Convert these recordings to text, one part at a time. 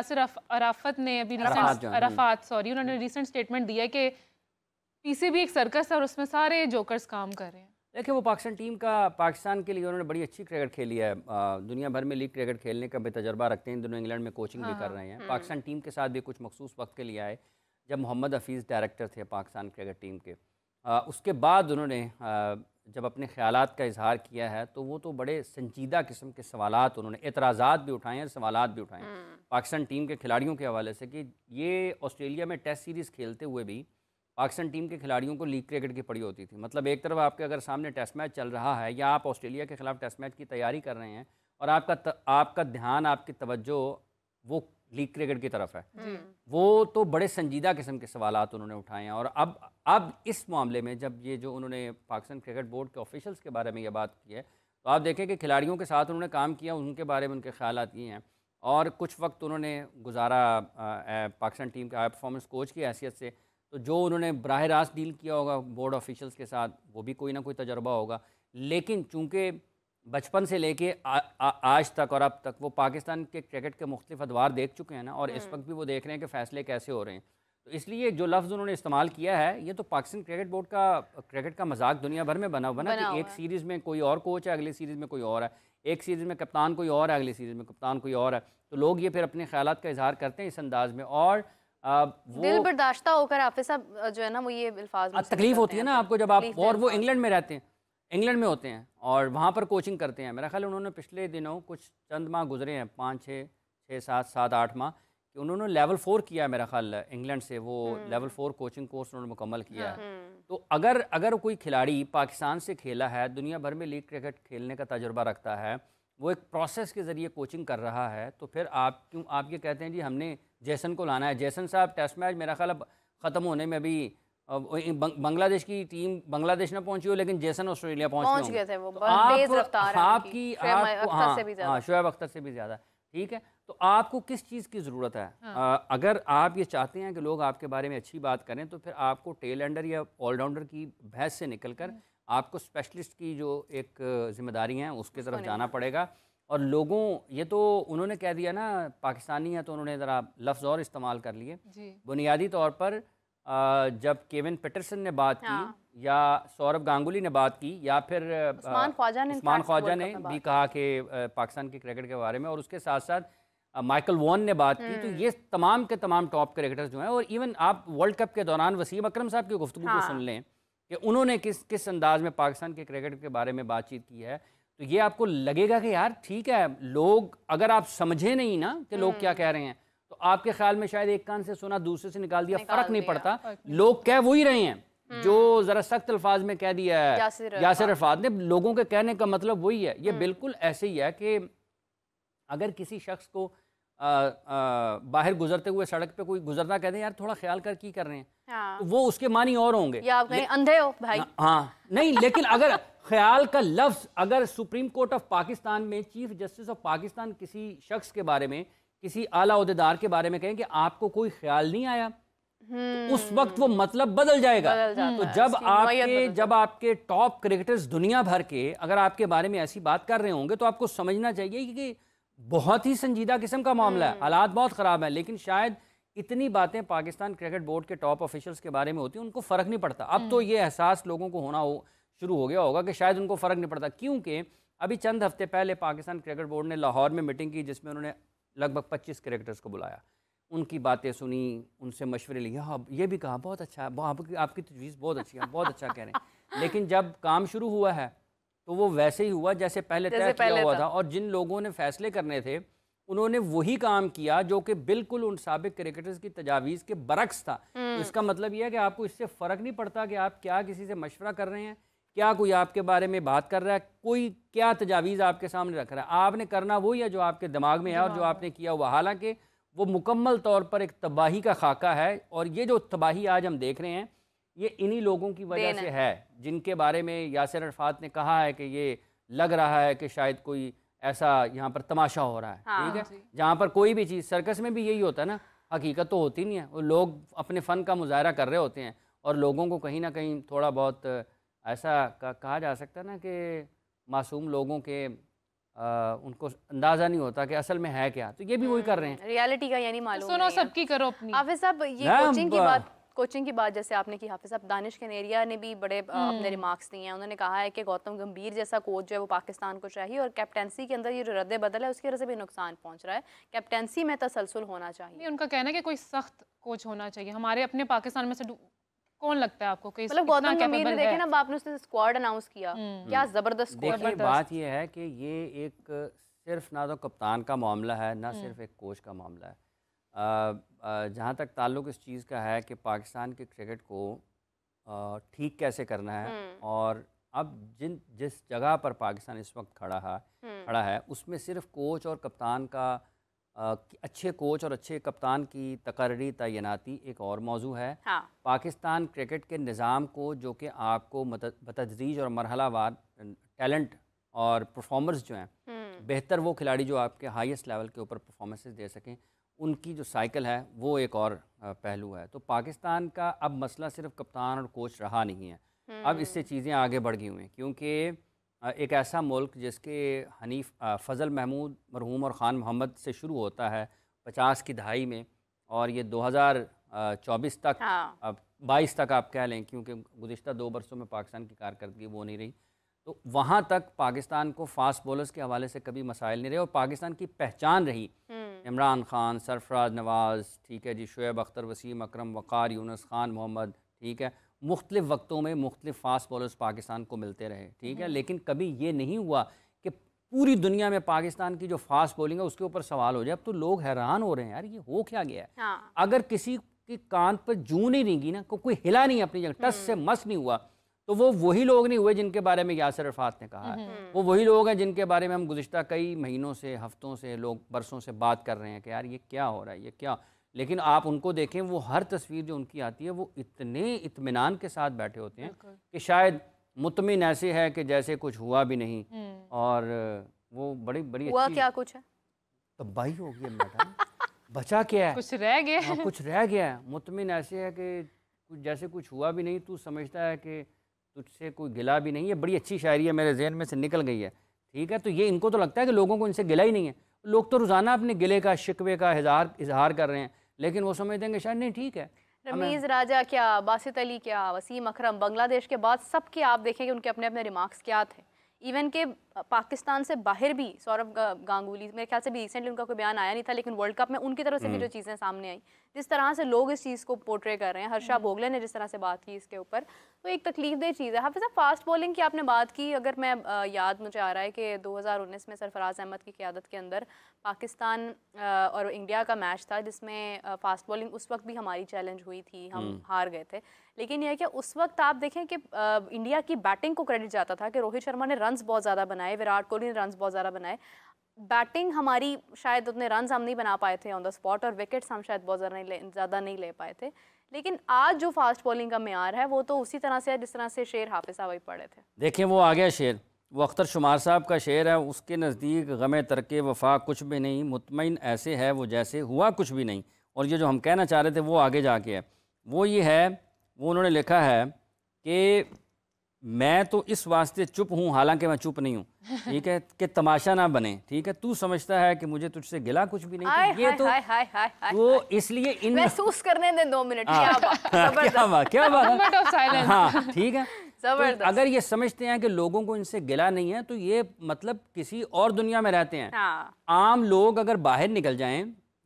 यासर अराफत ने अभी Arafat sorry हम्म। उन्होंने रिसेंट स्टेटमेंट दिया है कि पीसीबी एक सर्कस है और उसमें सारे जोकर्स काम कर रहे हैं देखिए वो पाकिस्तान टीम का पाकिस्तान के लिए उन्होंने बड़ी अच्छी क्रिकेट खेली है दुनिया भर में लीग क्रिकेट खेलने का भी तजर्बा रखते हैं दोनों इंग्लैंड में कोचिंग भी कर हाँ, रहे हैं हम्म। पाकिस्तान टीम के साथ भी कुछ मखसूस वक्त के लिए आए जब मोहम्मद हफीज़ डायरेक्टर थे पाकिस्तान क्रिकेट टीम के उसके बाद उन्होंने जब अपने ख्याल का इजहार किया है तो वो तो बड़े संजीदा किस्म के सवाल उन्होंने एतराज़ा भी उठाए हैं सवाल भी उठाए हैं हम्म। पाकिस्तान टीम के खिलाड़ियों के हवाले से कि ये ऑस्ट्रेलिया में टेस्ट सीरीज़ खेलते हुए भी पाकिस्तान टीम के खिलाड़ियों को लीग क्रिकेट की पड़ी होती थी मतलब एक तरफ आपके अगर सामने टेस्ट मैच चल रहा है या आप ऑस्ट्रेलिया के खिलाफ टेस्ट मैच की तैयारी कर रहे हैं और आपका आपका ध्यान आपकी तवज्जो वो लीग क्रिकेट की तरफ है वो तो बड़े संजीदा किस्म के सवाल उन्होंने उठाए हैं और अब अब इस मामले में जब ये जो उन्होंने पाकिस्तान क्रिकेट बोर्ड के ऑफिशल्स के बारे में ये बात की है तो आप देखें कि खिलाड़ियों के साथ उन्होंने काम किया उनके बारे में उनके ख्याल ये हैं और कुछ वक्त उन्होंने गुजारा पाकिस्तान टीम के हाई परफॉर्मेंस कोच की हैसियत से तो जो उन्होंने बरह रास्त डील किया होगा बोर्ड ऑफिशल्स के साथ वो भी कोई ना कोई तजर्बा होगा लेकिन चूँकि बचपन से लेके आज तक और अब तक वो पाकिस्तान के क्रिकेट के मुख्त अदवार देख चुके हैं ना और इस हम्म। वक्त भी वो देख रहे हैं कि फ़ैसले कैसे हो रहे हैं तो इसलिए जो लफ्ज़ उन्होंने इस्तेमाल किया है ये तो पाकिस्तान क्रिकेट बोर्ड का क्रिकेट का मजाक दुनिया भर में बना हुआ ना कि एक सीरीज़ में कोई और कोच है अगली सीरीज़ में कोई और है एक सीरीज़ में कप्तान कोई और है अगली सीरीज़ में कप्तान कोई और है तो लोग ये फिर अपने ख्याल का इजहार करते हैं इस अंदाज में और दिल बर्दाश्ता होकर आप जो है ना वो ये अल्फाज तकलीफ होती है ना आपको जब आप और वो इंग्लैंड में रहते हैं इंग्लैंड में होते हैं और वहाँ पर कोचिंग करते हैं मेरा ख्याल उन्होंने पिछले दिनों कुछ चंद माह गुजरे हैं पाँच छः छः सात सात आठ माह कि उन्होंने लेवल फ़ोर किया है मेरा ख्याल इंग्लैंड से वो hmm. Level four coaching course उन्होंने मुकम्मल किया है हम्म। तो अगर अगर कोई खिलाड़ी पाकिस्तान से खेला है दुनिया भर में लीग क्रिकेट खेलने का तजुर्बा रखता है वो एक प्रोसेस के ज़रिए कोचिंग कर रहा है तो फिर आप क्यों आप ये कहते हैं जी हमने जैसन को लाना है जैसन साहब टेस्ट मैच मेरा ख्याल ख़त्म होने में अभी बांग्लादेश की टीम बांग्लादेश ना पहुंची हो लेकिन जैसन ऑस्ट्रेलिया पहुंच गए थे वो तो रफ्तार आपकी हाँ, हाँ, अख्तर से भी ज़्यादा ठीक है तो आपको किस चीज़ की ज़रूरत है हाँ। अगर आप ये चाहते हैं कि लोग आपके बारे में अच्छी बात करें तो फिर आपको टेल एंडर या ऑलराउंडर की बहस से निकल कर हम्म। आपको स्पेशलिस्ट की जो एक जिम्मेदारी है उसके तरफ जाना पड़ेगा और लोगों ये तो उन्होंने कह दिया ना पाकिस्तानी है तो उन्होंने ज़रा लफ्ज़ और इस्तेमाल कर लिए बुनियादी तौर पर जब केविन पेटरसन ने बात की हाँ। या सौरभ गांगुली ने बात की या फिर उस्मान ख्वाजा ने उस्मान ख्वाजा ने भी कहा कि पाकिस्तान के क्रिकेट के बारे में और उसके साथ साथ माइकल वॉन ने बात की तो हम्म। ये तमाम के तमाम टॉप क्रिकेटर्स जो हैं और इवन आप वर्ल्ड कप के दौरान वसीम अकरम साहब की गुफ्तु हाँ। को सुन हाँ। लें कि उन्होंने किस किस अंदाज में पाकिस्तान के क्रिकेट के बारे में बातचीत की है तो ये आपको लगेगा कि यार ठीक है लोग अगर आप समझे नहीं ना कि लोग क्या हम्म। कह रहे हैं तो आपके ख्याल में शायद एक कान से सुना दूसरे से निकाल दिया फर्क नहीं पड़ता लोग कह वही रहे हैं हम्म। जो जरा सख्त अल्फाज में कह दिया है यासिर अफाद ने लोगों के कहने का मतलब वही है ये हम्म। बिल्कुल ऐसे ही है कि अगर किसी शख्स को आ, आ, बाहर गुजरते हुए सड़क पे कोई गुजरता कहते हैं यार थोड़ा ख्याल कर की कर रहे हैं हाँ। तो वो उसके मानी और होंगे या आप अंधे हो भाई हाँ, हाँ नहीं लेकिन अगर ख्याल का लफ्ज अगर सुप्रीम कोर्ट ऑफ पाकिस्तान में चीफ जस्टिस ऑफ पाकिस्तान किसी शख्स के बारे में किसी आला अहदेदार के बारे में कहें कि आपको कोई ख्याल नहीं आया तो हम्म। उस वक्त वो मतलब बदल जाएगा बदल तो जब आपके जब आपके टॉप क्रिकेटर्स दुनिया भर के अगर आपके बारे में ऐसी बात कर रहे होंगे तो आपको समझना चाहिए कि बहुत ही संजीदा किस्म का मामला है हम्म। हालात बहुत ख़राब है लेकिन शायद इतनी बातें पाकिस्तान क्रिकेट बोर्ड के टॉप ऑफिशल्स के बारे में होती हैं उनको फ़र्क नहीं पड़ता अब तो हम्म। ये एहसास लोगों को होना हो शुरू हो गया होगा कि शायद उनको फ़र्क नहीं पड़ता क्योंकि अभी चंद हफ्ते पहले पाकिस्तान क्रिकेट बोर्ड ने लाहौर में मीटिंग की जिसमें उन्होंने लगभग पच्चीस करेक्टर्स को बुलाया उनकी बातें सुनी उनसे मशवरे लिए हाँ ये भी कहा बहुत अच्छा है आपकी आपकी तजवीज़ तो बहुत अच्छी है बहुत अच्छा कह रहे हैं लेकिन जब काम शुरू हुआ है तो वो वैसे ही हुआ जैसे पहले तय किया हुआ था और जिन लोगों ने फैसले करने थे उन्होंने वही काम किया जो कि बिल्कुल उन सबक क्रिकेटर्स की तजावीज़ के बरक्स था हम्म। इसका मतलब यह है कि आपको इससे फ़र्क नहीं पड़ता कि आप क्या किसी से मशवरा कर रहे हैं क्या कोई आपके बारे में बात कर रहा है कोई क्या तजावीज़ आपके सामने रख रहा है आपने करना वही है जो आपके दिमाग में है और जो आपने किया हुआ हालांकि वो मुकम्मल तौर पर एक तबाही का खाका है और ये जो तबाही आज हम देख रहे हैं ये इन्हीं लोगों की वजह से है जिनके बारे में यासर अरफात ने कहा है कि ये लग रहा है कि शायद कोई ऐसा यहाँ पर तमाशा हो रहा है हाँ, ठीक है जहाँ पर कोई भी चीज़ सर्कस में भी यही होता है ना हकीकत तो होती नहीं है वो लोग अपने फ़न का मुजाहरा कर रहे होते हैं और लोगों को कहीं ना कहीं थोड़ा बहुत ऐसा कहा जा सकता ना कि मासूम लोगों के आ, उनको अंदाजा नहीं होता कि असल में है क्या तो ये भी वही कर रहे हैं रियलिटी हम्म, का यानी मालूम सुनो सबकी करो अपनी हाफिज साहब ये कोचिंग की बात कोचिंग की बात जैसे आपने की हाफिज साहब दानिश कनेरिया ने भी बड़े अपने रिमार्क्स हम्म। दिए हैं उन्होंने कहा है कि गौतम गंभीर जैसा कोच जो है वो पाकिस्तान को चाहिए और कैप्टेंसी के अंदर ये जो रद्द बदल है उसकी वजह से भी नुकसान पहुंच रहा है कैप्टेंसी में तसलसल होना चाहिए उनका कहना है कि कोई सख्त कोच होना चाहिए हमारे अपने पाकिस्तान में से कौन लगता है आपको कि मतलब गौतम गंभीर ने देखे ना बाप ने उसने स्क्वाड अनाउंस किया हम्म। क्या हम्म। जबरदस्त स्क्वाड बात यह है कि ये एक सिर्फ ना तो कप्तान का मामला है ना हम्म। सिर्फ एक कोच का मामला है जहाँ तक ताल्लुक इस चीज़ का है कि पाकिस्तान के क्रिकेट को ठीक कैसे करना है और अब जिन जिस जगह पर पाकिस्तान इस वक्त खड़ा है खड़ा है उसमें सिर्फ कोच और कप्तान का अच्छे कोच और अच्छे कप्तान की तकर्री तैनाती एक और मौजू है हाँ। पाकिस्तान क्रिकेट के निज़ाम को जो कि आपको बतदरीज और मरहलावार टैलेंट और परफॉर्मर्स जो हैं हम्म। बेहतर वो खिलाड़ी जो आपके हाईएस्ट लेवल के ऊपर परफॉर्मेंसेस दे सकें उनकी जो साइकिल है वो एक और पहलू है तो पाकिस्तान का अब मसला सिर्फ कप्तान और कोच रहा नहीं है अब हम्म। इससे चीज़ें आगे बढ़ गई हुई हैं क्योंकि एक ऐसा मुल्क जिसके हनीफ फ़ज़ल महमूद मरहूम और ख़ान मोहम्मद से शुरू होता है पचास की दहाई में और ये 2024 तक हाँ। अब बाईस तक आप कह लें क्योंकि गुज्त दो बरसों में पाकिस्तान की कारकर्दगी वो नहीं रही तो वहाँ तक पाकिस्तान को फास्ट बॉलर्स के हवाले से कभी मसाइल नहीं रहे और पाकिस्तान की पहचान रही हम्म। इमरान खान सरफराज नवाज़ ठीक है जी शुएब अख्तर वसीम अक्रम वक़ार यूनस खान मोहम्मद ठीक है मुख्तलिफ वक्तों में मुख्तलिफ फास्ट बॉलर्स पाकिस्तान को मिलते रहे ठीक है हम्म। लेकिन कभी ये नहीं हुआ कि पूरी दुनिया में पाकिस्तान की जो फास्ट बॉलिंग है उसके ऊपर सवाल हो जाए अब तो लोग हैरान हो रहे हैं यार ये हो क्या गया है हाँ। अगर किसी के कान पर जू नहीं रिंगी ना को, कोई हिला नहीं अपनी जगह टस से हम्म। मस नहीं हुआ तो वो वही लोग नहीं हुए जिनके बारे में यासर अरफात ने कहा है हम्म। वो वही लोग हैं जिनके बारे में हम गुजशत कई महीनों से हफ्तों से लोग बरसों से बात कर रहे हैं कि यार ये क्या हो रहा है ये क्या लेकिन आप उनको देखें वो हर तस्वीर जो उनकी आती है वो इतने इतमान के साथ बैठे होते हैं कि शायद मुतमिन ऐसे है कि जैसे कुछ हुआ भी नहीं हम्म। और वो बड़ी बड़ी हुआ क्या कुछ है तबाही हो गई मैडम बचा क्या है कुछ रह गया हाँ, कुछ रह गया है मुतमिन ऐसे है कि कुछ जैसे कुछ हुआ भी नहीं तू समझता है कि तुझसे कोई गिला भी नहीं है बड़ी अच्छी शायरी है मेरे जहन में से निकल गई है ठीक है तो ये इनको तो लगता है कि लोगों को इनसे गिला ही नहीं है लोग तो रोज़ाना अपने गिले का शिकवे का इजहार इजहार कर रहे हैं लेकिन वो समझ देंगे शायद नहीं ठीक है रमीज़ राजा क्या बासित अली क्या वसीम अकरम बांग्लादेश के बाद सबके आप देखें कि उनके अपने अपने रिमार्क्स क्या थे इवन के पाकिस्तान से बाहर भी सौरभ गांगुली मेरे ख्याल से भी रिसेंटली उनका कोई बयान आया नहीं था लेकिन वर्ल्ड कप में उनकी तरफ से भी हम्म। जो चीज़ें सामने आई जिस तरह से लोग इस चीज़ को पोर्ट्रे कर रहे हैं हर्षा भोगले हम्म। ने जिस तरह से बात की इसके ऊपर तो एक तकलीफ दे चीज़ है हाफिज़ फास्ट बॉलिंग की आपने बात की अगर मैं याद मुझे आ रहा है कि दो में सरफराज अहमद की क्यादत के अंदर पाकिस्तान और इंडिया का मैच था जिसमें फास्ट बॉलिंग उस वक्त भी हमारी चैलेंज हुई थी हम हम्म। हार गए थे लेकिन यह कि उस वक्त आप देखें कि इंडिया की बैटिंग को क्रेडिट जाता था कि रोहित शर्मा ने रन बहुत ज़्यादा बनाए बनाए विराट कोहली ने रन बहुत ज़्यादा बनाए बैटिंग हमारी शायद उतने रन हम नहीं बना पाए थे ऑन द स्पॉट और विकेट्स हम शायद बहुत ज़्यादा नहीं ज़्यादा नहीं ले पाए थे लेकिन आज जो फास्ट बॉलिंग का मैार है वो तो उसी तरह से है जिस तरह से शेर हाफिज साहब ही पड़े थे देखिए वो आ गया शेर वो अख्तर शुमार साहब का शेर है उसके नज़दीक गम तरक वफा कुछ भी नहीं मुतमिन ऐसे है वो जैसे हुआ कुछ भी नहीं और ये जो हम कहना चाह रहे थे वो आगे जाके है वो ये है वो उन्होंने लिखा है कि मैं तो इस वास्ते चुप हूँ हालांकि मैं चुप नहीं हूँ ठीक है कि तमाशा ना बने ठीक है तू समझता है कि मुझे तुझसे गिला कुछ भी नहीं तो ये तो वो इसलिए इन महसूस करने दे दो मिनट क्या हाँ। बात क्या बात हाँ ठीक है तो अगर ये समझते हैं कि लोगों को इनसे गिला नहीं है तो ये मतलब किसी और दुनिया में रहते हैं हाँ। आम लोग अगर बाहर निकल जाएं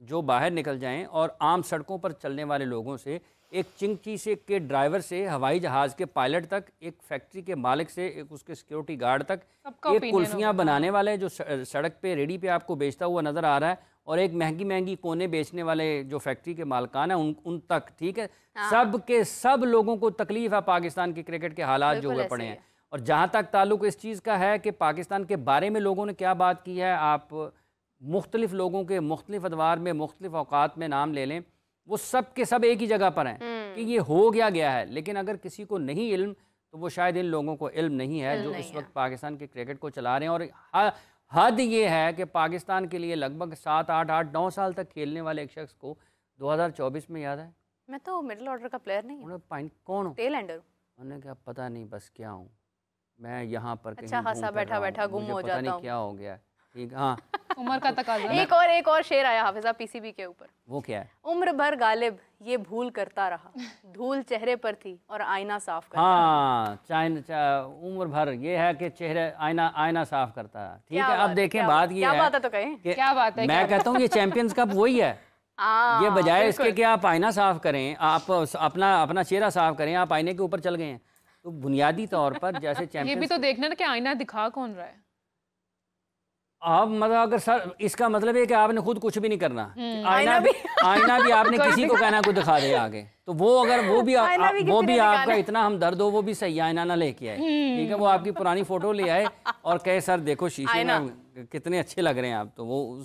जो बाहर निकल जाएं और आम सड़कों पर चलने वाले लोगों से एक चिंगची से के ड्राइवर से हवाई जहाज़ के पायलट तक एक फैक्ट्री के मालिक से एक उसके सिक्योरिटी गार्ड तक एक कुल्फियाँ बनाने वाले जो सड़क पे रेडी पे आपको बेचता हुआ नज़र आ रहा है और एक महंगी महंगी कोने बेचने वाले जो फैक्ट्री के मालकान हैं उन उन तक ठीक है हाँ। सब के सब लोगों को तकलीफ है पाकिस्तान के क्रिकेट के हालात जो हुए पड़े हैं और जहाँ तक ताल्लुक इस चीज़ का है कि पाकिस्तान के बारे में लोगों ने क्या बात की है आप मुख्तलिफ लोगों के मुख्तलिफ अदवार में मुख्तलिफ अवकात में नाम ले लें वो सब के सब एक ही जगह पर हैं हम्म। कि ये हो गया गया है लेकिन अगर किसी को नहीं इल्म तो वो शायद इन लोगों को इल्म नहीं है इल्म जो नहीं इस वक्त पाकिस्तान के क्रिकेट को चला रहे हैं और हद ये है कि पाकिस्तान के लिए लगभग सात आठ आठ नौ साल तक खेलने वाले एक शख्स को 2024 में याद है मैं तो मिडिल ऑर्डर का प्लेयर नहीं हूँ कौन हूं टेल एंडर उन्होंने कहा पता नहीं बस क्या हूँ मैं यहाँ पर अच्छा खासा बैठा बैठा गुम हो जाता नहीं क्या हो गया है ठीक हाँ उम्र का तकाजा एक और एक और शेर आया हाफिजा पीसीबी के ऊपर वो क्या है उम्र भर गालिब ये भूल करता रहा धूल चेहरे पर थी और आईना साफ करता हाँ चाइन चा, उम्र भर ये है कि चेहरे आईना आईना साफ करता है ठीक है अब देखें बात ये क्या बात है तो कहें क्या बात है मैं कहता हूँ ये चैंपियंस कप वही है आ, हाँ, ये बजाय इसके कि आप आईना साफ करें आप अपना अपना चेहरा साफ करें आप आईने के ऊपर चल गए हैं तो बुनियादी तौर पर जैसे ये भी तो देखना ना कि आईना दिखा कौन रहा है आप मतलब अगर सर इसका मतलब है कि आपने खुद कुछ भी नहीं करना हम्म, आईना भी आईना भी आपने किसी को कहना को दिखा दिया आगे तो वो अगर वो भी, आ, भी वो भी आपका इतना हम दर्द हो वो भी सही आईना ना लेके आए हम्म। ठीक है वो आपकी पुरानी फोटो ले आए और कहे सर देखो शीशे में कितने अच्छे लग रहे हैं आप तो वो